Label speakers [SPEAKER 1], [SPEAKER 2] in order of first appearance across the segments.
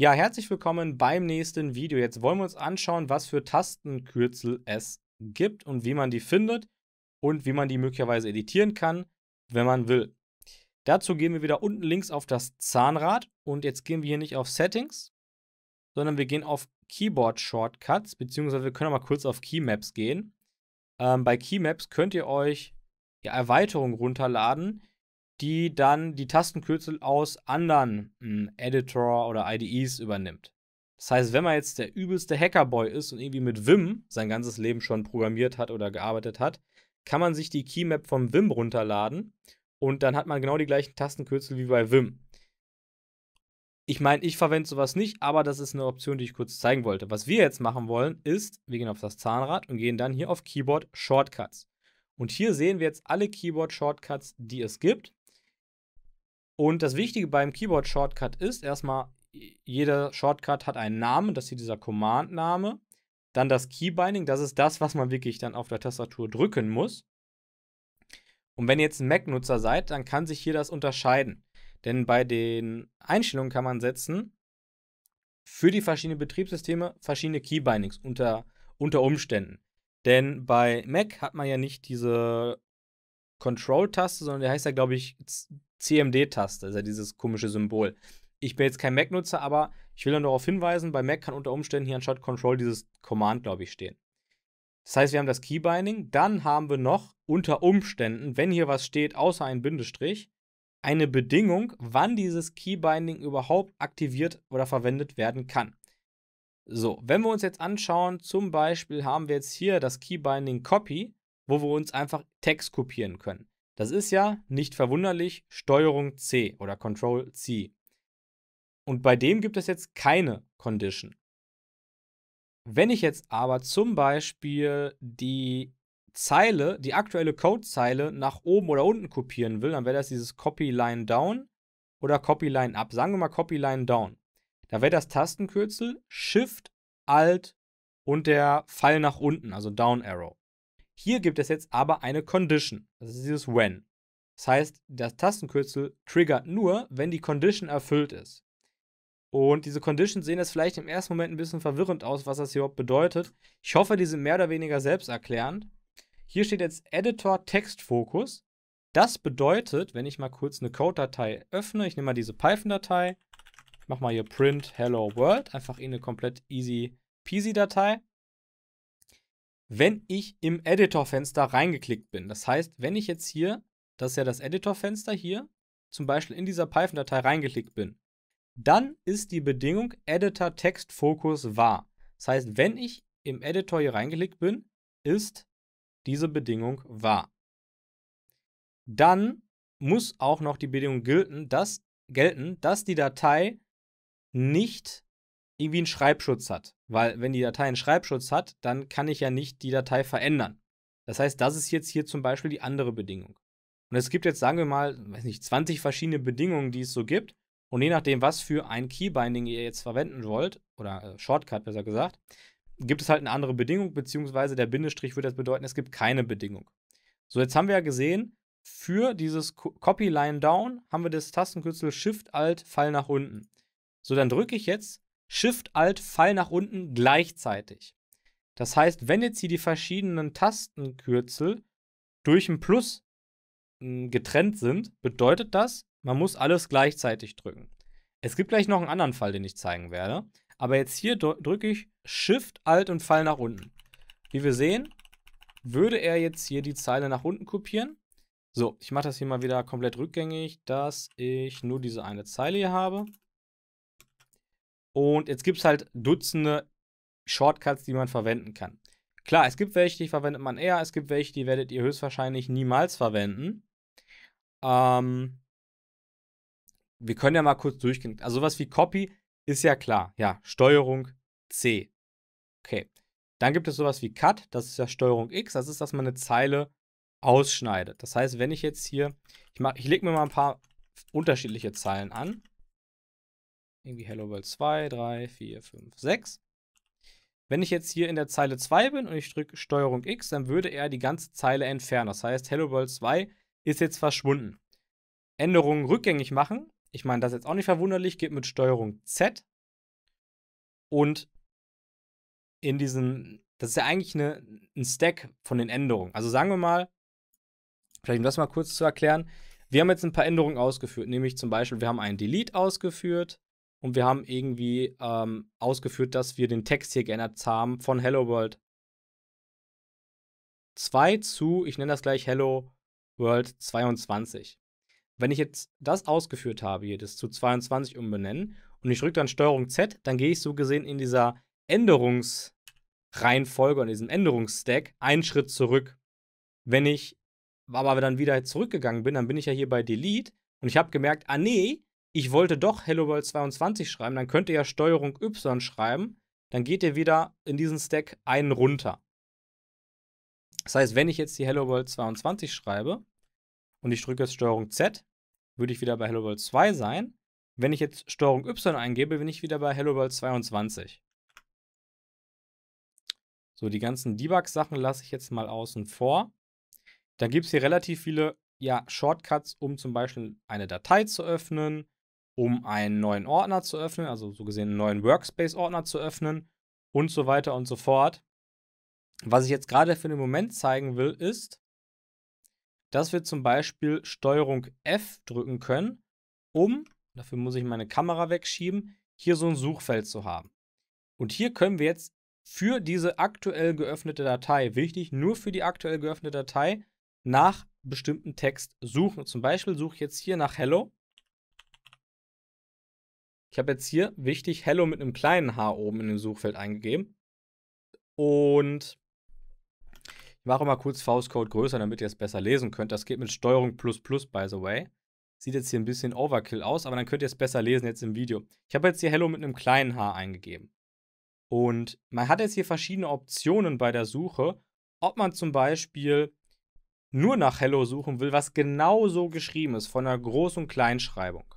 [SPEAKER 1] Ja, herzlich willkommen beim nächsten Video. Jetzt wollen wir uns anschauen, was für Tastenkürzel es gibt und wie man die findet und wie man die möglicherweise editieren kann, wenn man will. Dazu gehen wir wieder unten links auf das Zahnrad und jetzt gehen wir hier nicht auf Settings, sondern wir gehen auf Keyboard Shortcuts, beziehungsweise wir können auch mal kurz auf Keymaps gehen. Ähm, bei Keymaps könnt ihr euch die Erweiterung runterladen, die dann die Tastenkürzel aus anderen mh, hm, Editor oder IDEs übernimmt. Das heißt, wenn man jetzt der übelste Hackerboy ist und irgendwie mit Vim sein ganzes Leben schon programmiert hat oder gearbeitet hat, kann man sich die Keymap vom Vim runterladen und dann hat man genau die gleichen Tastenkürzel wie bei Vim. Ich meine, ich verwende sowas nicht, aber das ist eine Option, die ich kurz zeigen wollte. Was wir jetzt machen wollen, ist, wir gehen auf das Zahnrad und gehen dann hier auf Keyboard Shortcuts. Und hier sehen wir jetzt alle Keyboard Shortcuts, die es gibt. Und das Wichtige beim Keyboard-Shortcut ist erstmal, jeder Shortcut hat einen Namen, das ist hier dieser Command-Name. Dann das Keybinding, das ist das, was man wirklich dann auf der Tastatur drücken muss. Und wenn ihr jetzt ein Mac-Nutzer seid, dann kann sich hier das unterscheiden. Denn bei den Einstellungen kann man setzen, für die verschiedenen Betriebssysteme verschiedene Keybindings unter, unter Umständen. Denn bei Mac hat man ja nicht diese Control-Taste, sondern der heißt ja, glaube ich, CMD-Taste, also dieses komische Symbol. Ich bin jetzt kein Mac-Nutzer, aber ich will dann darauf hinweisen, bei Mac kann unter Umständen hier anstatt Control dieses Command, glaube ich, stehen. Das heißt, wir haben das Keybinding, dann haben wir noch unter Umständen, wenn hier was steht, außer ein Bindestrich, eine Bedingung, wann dieses Keybinding überhaupt aktiviert oder verwendet werden kann. So, wenn wir uns jetzt anschauen, zum Beispiel haben wir jetzt hier das Keybinding Copy, wo wir uns einfach Text kopieren können. Das ist ja nicht verwunderlich Steuerung C oder Control C. Und bei dem gibt es jetzt keine Condition. Wenn ich jetzt aber zum Beispiel die Zeile, die aktuelle Codezeile nach oben oder unten kopieren will, dann wäre das dieses Copy Line Down oder Copy Line Up. Sagen wir mal Copy Line Down. Da wäre das Tastenkürzel Shift, Alt und der Pfeil nach unten, also Down Arrow. Hier gibt es jetzt aber eine Condition, das ist dieses When. Das heißt, das Tastenkürzel triggert nur, wenn die Condition erfüllt ist. Und diese Conditions sehen jetzt vielleicht im ersten Moment ein bisschen verwirrend aus, was das überhaupt bedeutet. Ich hoffe, die sind mehr oder weniger selbsterklärend. Hier steht jetzt Editor Text Fokus. Das bedeutet, wenn ich mal kurz eine Code-Datei öffne, ich nehme mal diese Python-Datei, mache mal hier print hello world, einfach in eine komplett easy peasy Datei wenn ich im Editor-Fenster reingeklickt bin. Das heißt, wenn ich jetzt hier, das ist ja das Editor-Fenster hier, zum Beispiel in dieser Python-Datei reingeklickt bin, dann ist die Bedingung Editor Text Focus wahr. Das heißt, wenn ich im Editor hier reingeklickt bin, ist diese Bedingung wahr. Dann muss auch noch die Bedingung gelten, dass, gelten, dass die Datei nicht irgendwie einen Schreibschutz hat. Weil wenn die Datei einen Schreibschutz hat, dann kann ich ja nicht die Datei verändern. Das heißt, das ist jetzt hier zum Beispiel die andere Bedingung. Und es gibt jetzt, sagen wir mal, weiß nicht, 20 verschiedene Bedingungen, die es so gibt. Und je nachdem, was für ein Keybinding ihr jetzt verwenden wollt, oder äh, Shortcut besser gesagt, gibt es halt eine andere Bedingung, beziehungsweise der Bindestrich würde das bedeuten, es gibt keine Bedingung. So, jetzt haben wir ja gesehen, für dieses Copy Line Down haben wir das Tastenkürzel Shift Alt Fall nach unten. So, dann drücke ich jetzt Shift, Alt, Pfeil nach unten gleichzeitig. Das heißt, wenn jetzt hier die verschiedenen Tastenkürzel durch ein Plus hm, getrennt sind, bedeutet das, man muss alles gleichzeitig drücken. Es gibt gleich noch einen anderen Fall, den ich zeigen werde. Aber jetzt hier drücke ich Shift, Alt und Pfeil nach unten. Wie wir sehen, würde er jetzt hier die Zeile nach unten kopieren. So, ich mache das hier mal wieder komplett rückgängig, dass ich nur diese eine Zeile hier habe. Und jetzt gibt es halt Dutzende Shortcuts, die man verwenden kann. Klar, es gibt welche, die verwendet man eher, es gibt welche, die werdet ihr höchstwahrscheinlich niemals verwenden. Ähm, wir können ja mal kurz durchgehen. Also was wie Copy ist ja klar. Ja, Steuerung C. Okay. Dann gibt es sowas wie Cut, das ist ja Steuerung X, das ist, dass man eine Zeile ausschneidet. Das heißt, wenn ich jetzt hier, ich, ich lege mir mal ein paar unterschiedliche Zeilen an irgendwie Hello World 2, 3, 4, 5, 6. Wenn ich jetzt hier in der Zeile 2 bin und ich drücke Steuerung X, dann würde er die ganze Zeile entfernen. Das heißt, Hello World 2 ist jetzt verschwunden. Änderungen rückgängig machen. Ich meine, das ist jetzt auch nicht verwunderlich, geht mit Steuerung Z. Und in diesem, das ist ja eigentlich eine, ein Stack von den Änderungen. Also sagen wir mal, vielleicht um das mal kurz zu erklären, wir haben jetzt ein paar Änderungen ausgeführt, nämlich zum Beispiel, wir haben einen Delete ausgeführt, und wir haben irgendwie ähm, ausgeführt, dass wir den Text hier geändert haben von Hello World 2 zu, ich nenne das gleich Hello World 22. Wenn ich jetzt das ausgeführt habe, hier das zu 22 umbenennen und ich drücke dann Steuerung Z, dann gehe ich so gesehen in dieser Änderungsreihenfolge und diesem Änderungsstack einen Schritt zurück. Wenn ich aber dann wieder zurückgegangen bin, dann bin ich ja hier bei Delete und ich habe gemerkt, ah nee, ich wollte doch Hello World 22 schreiben, dann könnt ihr ja Steuerung Y schreiben, dann geht ihr wieder in diesen Stack einen runter. Das heißt, wenn ich jetzt die Hello World 22 schreibe und ich drücke jetzt Steuerung Z, würde ich wieder bei Hello World 2 sein. Wenn ich jetzt Steuerung Y eingebe, bin ich wieder bei Hello World 22. So, die ganzen Debug-Sachen lasse ich jetzt mal außen vor. Da gibt es hier relativ viele ja, Shortcuts, um zum Beispiel eine Datei zu öffnen, um einen neuen Ordner zu öffnen, also so gesehen einen neuen Workspace-Ordner zu öffnen und so weiter und so fort. Was ich jetzt gerade für den Moment zeigen will, ist, dass wir zum Beispiel Steuerung F drücken können, um, dafür muss ich meine Kamera wegschieben, hier so ein Suchfeld zu haben. Und hier können wir jetzt für diese aktuell geöffnete Datei, wichtig, nur für die aktuell geöffnete Datei, nach bestimmten Text suchen. Zum Beispiel suche ich jetzt hier nach Hello ich habe jetzt hier wichtig Hello mit einem kleinen H oben in dem Suchfeld eingegeben. Und ich mache mal kurz Faustcode größer, damit ihr es besser lesen könnt. Das geht mit Steuerung plus plus, by the way. Sieht jetzt hier ein bisschen Overkill aus, aber dann könnt ihr es besser lesen jetzt im Video. Ich habe jetzt hier Hello mit einem kleinen H eingegeben. Und man hat jetzt hier verschiedene Optionen bei der Suche, ob man zum Beispiel nur nach Hello suchen will, was genau so geschrieben ist, von der Groß- und Kleinschreibung.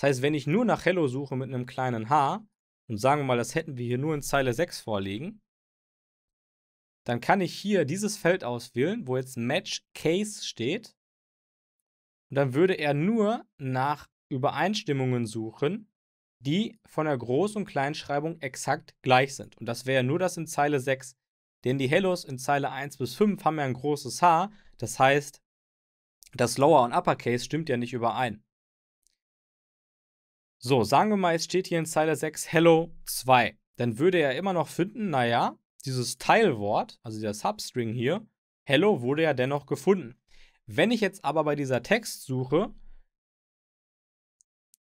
[SPEAKER 1] Das heißt, wenn ich nur nach Hello suche mit einem kleinen h und sagen wir mal, das hätten wir hier nur in Zeile 6 vorliegen, dann kann ich hier dieses Feld auswählen, wo jetzt Match Case steht. Und dann würde er nur nach Übereinstimmungen suchen, die von der Groß- und Kleinschreibung exakt gleich sind. Und das wäre nur das in Zeile 6. Denn die Hellos in Zeile 1 bis 5 haben ja ein großes H. Das heißt, das Lower- und Uppercase stimmt ja nicht überein. So, sagen wir mal, jetzt steht hier in Zeile 6 Hello 2. Dann würde er immer noch finden, naja, dieses Teilwort, also dieser Substring hier, Hello wurde ja dennoch gefunden. Wenn ich jetzt aber bei dieser Textsuche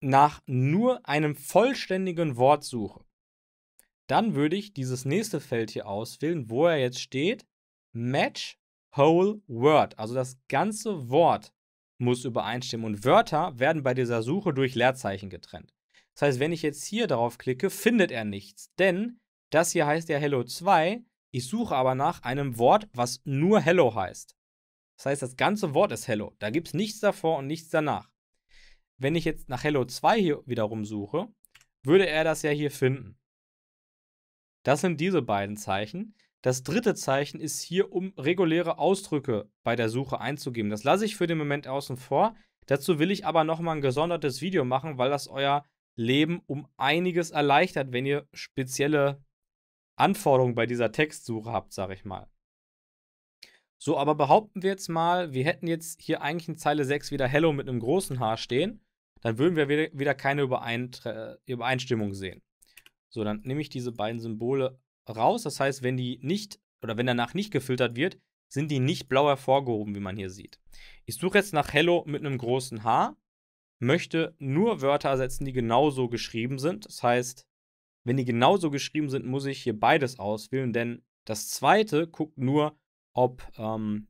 [SPEAKER 1] nach nur einem vollständigen Wort suche, dann würde ich dieses nächste Feld hier auswählen, wo er jetzt steht, Match Whole Word, also das ganze Wort muss übereinstimmen. Und Wörter werden bei dieser Suche durch Leerzeichen getrennt. Das heißt, wenn ich jetzt hier drauf klicke, findet er nichts. Denn das hier heißt ja Hello 2. Ich suche aber nach einem Wort, was nur Hello heißt. Das heißt, das ganze Wort ist Hello. Da gibt es nichts davor und nichts danach. Wenn ich jetzt nach Hello 2 hier wiederum suche, würde er das ja hier finden. Das sind diese beiden Zeichen. Das dritte Zeichen ist hier, um reguläre Ausdrücke bei der Suche einzugeben. Das lasse ich für den Moment außen vor. Dazu will ich aber nochmal ein gesondertes Video machen, weil das euer Leben um einiges erleichtert, wenn ihr spezielle Anforderungen bei dieser Textsuche habt, sage ich mal. So, aber behaupten wir jetzt mal, wir hätten jetzt hier eigentlich in Zeile 6 wieder Hello mit einem großen H stehen, dann würden wir wieder, keine Übereinstimmung sehen. So, dann nehme ich diese beiden Symbole raus. Das heißt, wenn die nicht oder wenn danach nicht gefiltert wird, sind die nicht blau hervorgehoben, wie man hier sieht. Ich suche jetzt nach Hello mit einem großen H, möchte nur Wörter ersetzen, die genauso geschrieben sind. Das heißt, wenn die genauso geschrieben sind, muss ich hier beides auswählen, denn das zweite guckt nur, ob, ähm,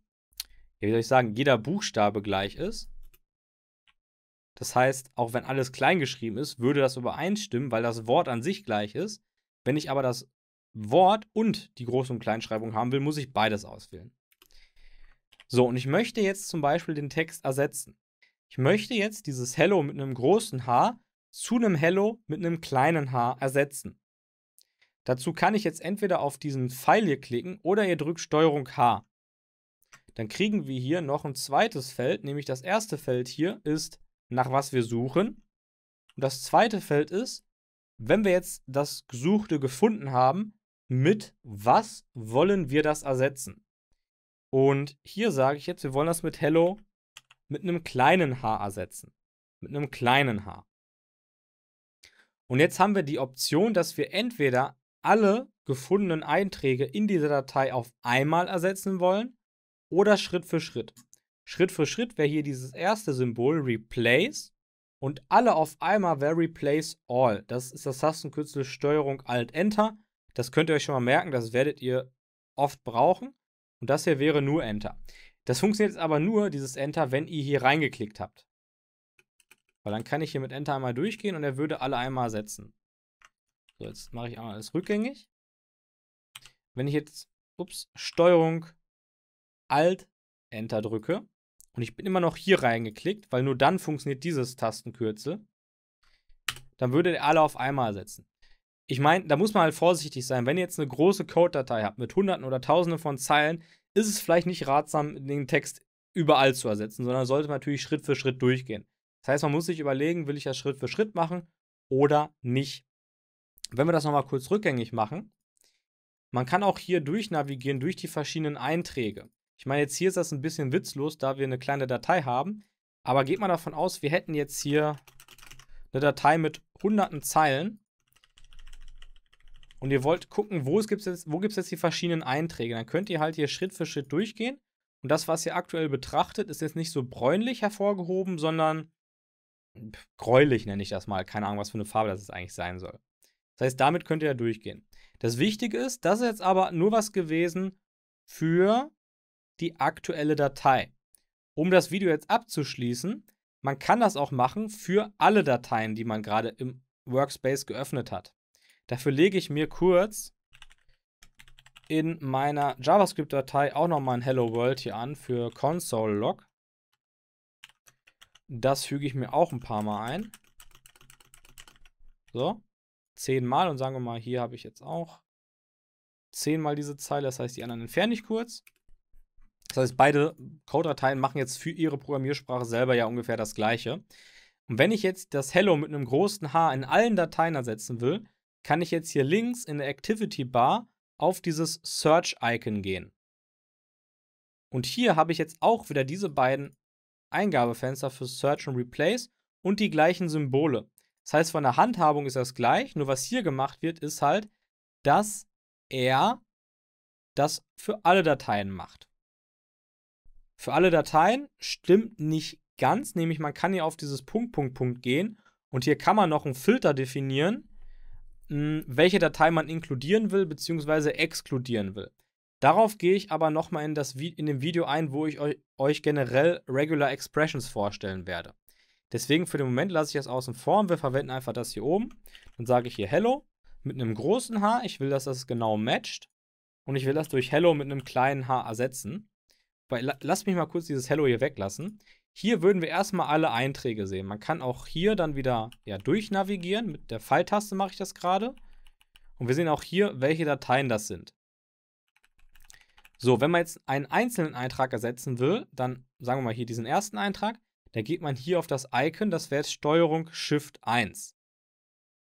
[SPEAKER 1] wie soll ich sagen, jeder Buchstabe gleich ist. Das heißt, auch wenn alles klein geschrieben ist, würde das übereinstimmen, weil das Wort an sich gleich ist. Wenn ich aber das Wort und die Groß- und Kleinschreibung haben will, muss ich beides auswählen. So, und ich möchte jetzt zum Beispiel den Text ersetzen. Ich möchte jetzt dieses Hello mit einem großen H zu einem Hello mit einem kleinen H ersetzen. Dazu kann ich jetzt entweder auf diesen Pfeil hier klicken oder ihr drückt Steuerung H. Dann kriegen wir hier noch ein zweites Feld, nämlich das erste Feld hier ist, nach was wir suchen. Und das zweite Feld ist, wenn wir jetzt das Gesuchte gefunden haben, mit was wollen wir das ersetzen? Und hier sage ich jetzt, wir wollen das mit Hello mit einem kleinen H ersetzen. Mit einem kleinen H. Und jetzt haben wir die Option, dass wir entweder alle gefundenen Einträge in dieser Datei auf einmal ersetzen wollen oder Schritt für Schritt. Schritt für Schritt wäre hier dieses erste Symbol Replace und alle auf einmal wäre Replace All. Das ist das Tastenkürzel Steuerung Alt Enter. Das könnt ihr euch schon mal merken, das werdet ihr oft brauchen. Und das hier wäre nur Enter. Das funktioniert jetzt aber nur, dieses Enter, wenn ihr hier reingeklickt habt. Weil dann kann ich hier mit Enter einmal durchgehen und er würde alle einmal setzen. So, jetzt mache ich einmal alles rückgängig. Wenn ich jetzt, ups, Steuerung Alt Enter drücke und ich bin immer noch hier reingeklickt, weil nur dann funktioniert dieses Tastenkürzel, dann würde er alle auf einmal setzen ich meine, da muss man halt vorsichtig sein. Wenn ihr jetzt eine große Code-Datei habt mit Hunderten oder Tausenden von Zeilen, ist es vielleicht nicht ratsam, den Text überall zu ersetzen, sondern sollte man natürlich Schritt für Schritt durchgehen. Das heißt, man muss sich überlegen, will ich das Schritt für Schritt machen oder nicht. Wenn wir das nochmal kurz rückgängig machen, man kann auch hier durchnavigieren durch die verschiedenen Einträge. Ich meine, jetzt hier ist das ein bisschen witzlos, da wir eine kleine Datei haben, aber geht mal davon aus, wir hätten jetzt hier eine Datei mit hunderten Zeilen und ihr wollt gucken, wo gibt es jetzt, jetzt die verschiedenen Einträge, dann könnt ihr halt hier Schritt für Schritt durchgehen. Und das, was ihr aktuell betrachtet, ist jetzt nicht so bräunlich hervorgehoben, sondern gräulich nenne ich das mal. Keine Ahnung, was für eine Farbe das jetzt eigentlich sein soll. Das heißt, damit könnt ihr ja durchgehen. Das Wichtige ist, das ist jetzt aber nur was gewesen für die aktuelle Datei. Um das Video jetzt abzuschließen, man kann das auch machen für alle Dateien, die man gerade im Workspace geöffnet hat. Dafür lege ich mir kurz in meiner JavaScript-Datei auch nochmal ein Hello World hier an für Console-Log. Das füge ich mir auch ein paar Mal ein. So, zehnmal und sagen wir mal, hier habe ich jetzt auch zehnmal diese Zeile, das heißt, die anderen entferne ich kurz. Das heißt, beide Code-Dateien machen jetzt für ihre Programmiersprache selber ja ungefähr das gleiche. Und wenn ich jetzt das Hello mit einem großen H in allen Dateien ersetzen will, kann ich jetzt hier links in der Activity Bar auf dieses Search-Icon gehen. Und hier habe ich jetzt auch wieder diese beiden Eingabefenster für Search und Replace und die gleichen Symbole. Das heißt, von der Handhabung ist das gleich, nur was hier gemacht wird, ist halt, dass er das für alle Dateien macht. Für alle Dateien stimmt nicht ganz, nämlich man kann hier auf dieses Punkt, Punkt, Punkt gehen und hier kann man noch einen Filter definieren, mh, welche Datei man inkludieren will bzw. exkludieren will. Darauf gehe ich aber nochmal in, in dem Video ein, wo ich euch, euch generell Regular Expressions vorstellen werde. Deswegen für den Moment lasse ich das außen vor und wir verwenden einfach das hier oben. Dann sage ich hier Hello mit einem großen H. Ich will, dass das genau matcht. Und ich will das durch Hello mit einem kleinen H ersetzen. Weil, lasst mich mal kurz dieses Hello hier weglassen. Hier würden wir erstmal alle Einträge sehen. Man kann auch hier dann wieder ja, durchnavigieren. Mit der Pfeiltaste mache ich das gerade. Und wir sehen auch hier, welche Dateien das sind. So, wenn man jetzt einen einzelnen Eintrag ersetzen will, dann sagen wir mal hier diesen ersten Eintrag, da geht man hier auf das Icon, das wäre jetzt Steuerung Shift 1.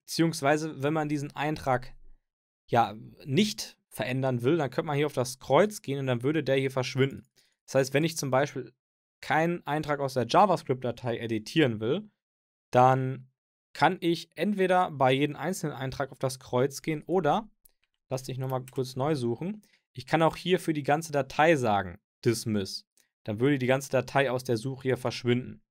[SPEAKER 1] Beziehungsweise, wenn man diesen Eintrag ja nicht verändern will, dann könnte man hier auf das Kreuz gehen und dann würde der hier verschwinden. Das heißt, wenn ich zum Beispiel keinen Eintrag aus der JavaScript-Datei editieren will, dann kann ich entweder bei jedem einzelnen Eintrag auf das Kreuz gehen oder, lass dich nochmal kurz neu suchen, ich kann auch hier für die ganze Datei sagen, dismiss. Dann würde die ganze Datei aus der Suche hier verschwinden.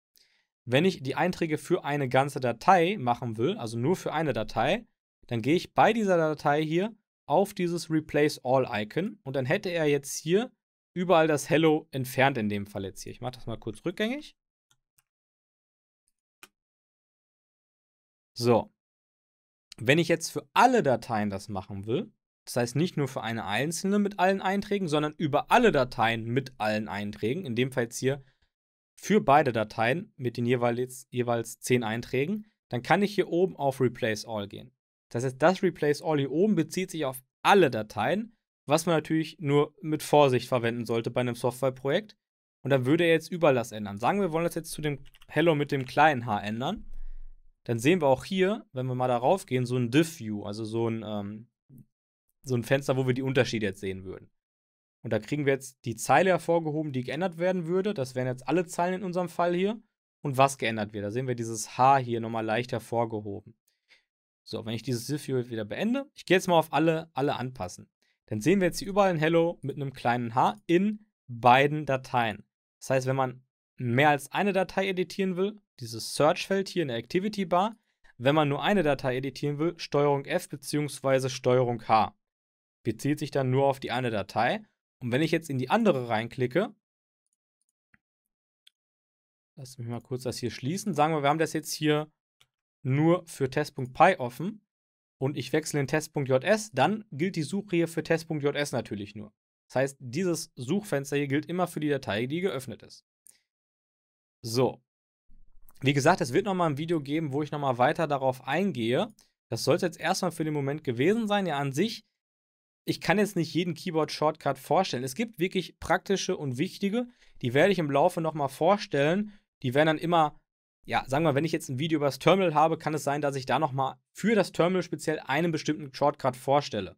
[SPEAKER 1] Wenn ich die Einträge für eine ganze Datei machen will, also nur für eine Datei, dann gehe ich bei dieser Datei hier auf dieses Replace All Icon und dann hätte er jetzt hier überall das Hello entfernt in dem Fall jetzt hier. Ich mache das mal kurz rückgängig. So. Wenn ich jetzt für alle Dateien das machen will, das heißt nicht nur für eine einzelne mit allen Einträgen, sondern über alle Dateien mit allen Einträgen, in dem Fall jetzt hier für beide Dateien mit den jeweils, jeweils 10 Einträgen, dann kann ich hier oben auf Replace All gehen. Das heißt, das Replace All hier oben bezieht sich auf alle Dateien was man natürlich nur mit Vorsicht verwenden sollte bei einem Softwareprojekt. Und dann würde er jetzt Überlass ändern. Sagen wir, wollen das jetzt zu dem Hello mit dem kleinen H ändern. Dann sehen wir auch hier, wenn wir mal darauf gehen, so ein Diff-View, also so ein, ähm, so ein Fenster, wo wir die Unterschiede jetzt sehen würden. Und da kriegen wir jetzt die Zeile hervorgehoben, die geändert werden würde. Das wären jetzt alle Zeilen in unserem Fall hier. Und was geändert wird. Da sehen wir dieses H hier nochmal leicht hervorgehoben. So, wenn ich dieses Diff-View wieder beende, ich gehe jetzt mal auf alle, alle anpassen dann sehen wir jetzt hier überall ein Hello mit einem kleinen H in beiden Dateien. Das heißt, wenn man mehr als eine Datei editieren will, dieses Search-Feld hier in der Activity Bar, wenn man nur eine Datei editieren will, Steuerung F bzw. Steuerung H. Bezieht sich dann nur auf die eine Datei. Und wenn ich jetzt in die andere reinklicke, lass mich mal kurz das hier schließen, sagen wir, wir haben das jetzt hier nur für test.py offen und ich wechsle in test.js, dann gilt die Suche hier für test.js natürlich nur. Das heißt, dieses Suchfenster hier gilt immer für die Datei, die geöffnet ist. So. Wie gesagt, es wird nochmal ein Video geben, wo ich nochmal weiter darauf eingehe. Das soll es jetzt erstmal für den Moment gewesen sein. Ja, an sich, ich kann jetzt nicht jeden Keyboard-Shortcut vorstellen. Es gibt wirklich praktische und wichtige. Die werde ich im Laufe nochmal vorstellen. Die werden dann immer ja, sagen wir mal, wenn ich jetzt ein Video über das Terminal habe, kann es sein, dass ich da nochmal für das Terminal speziell einen bestimmten Shortcut vorstelle.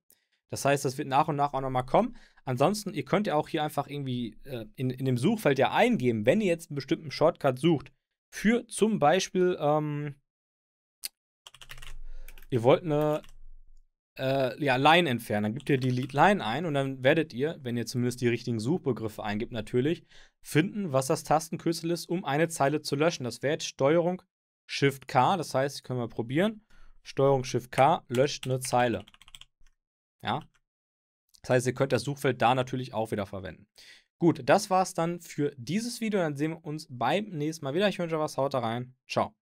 [SPEAKER 1] Das heißt, das wird nach und nach auch nochmal kommen. Ansonsten, ihr könnt ja auch hier einfach irgendwie äh, in, in dem Suchfeld ja eingeben, wenn ihr jetzt einen bestimmten Shortcut sucht. Für zum Beispiel, ähm, ihr wollt eine äh, ja, Line entfernen. Dann gebt ihr die Lead Line ein und dann werdet ihr, wenn ihr zumindest die richtigen Suchbegriffe eingibt, natürlich, finden, was das Tastenkürzel ist, um eine Zeile zu löschen. Das wäre jetzt Steuerung Shift K, das heißt, können wir probieren. Steuerung Shift K löscht eine Zeile. Ja. Das heißt, ihr könnt das Suchfeld da natürlich auch wieder verwenden. Gut, das war's dann für dieses Video. Dann sehen wir uns beim nächsten Mal wieder. Ich wünsche euch was, haut da rein. Ciao.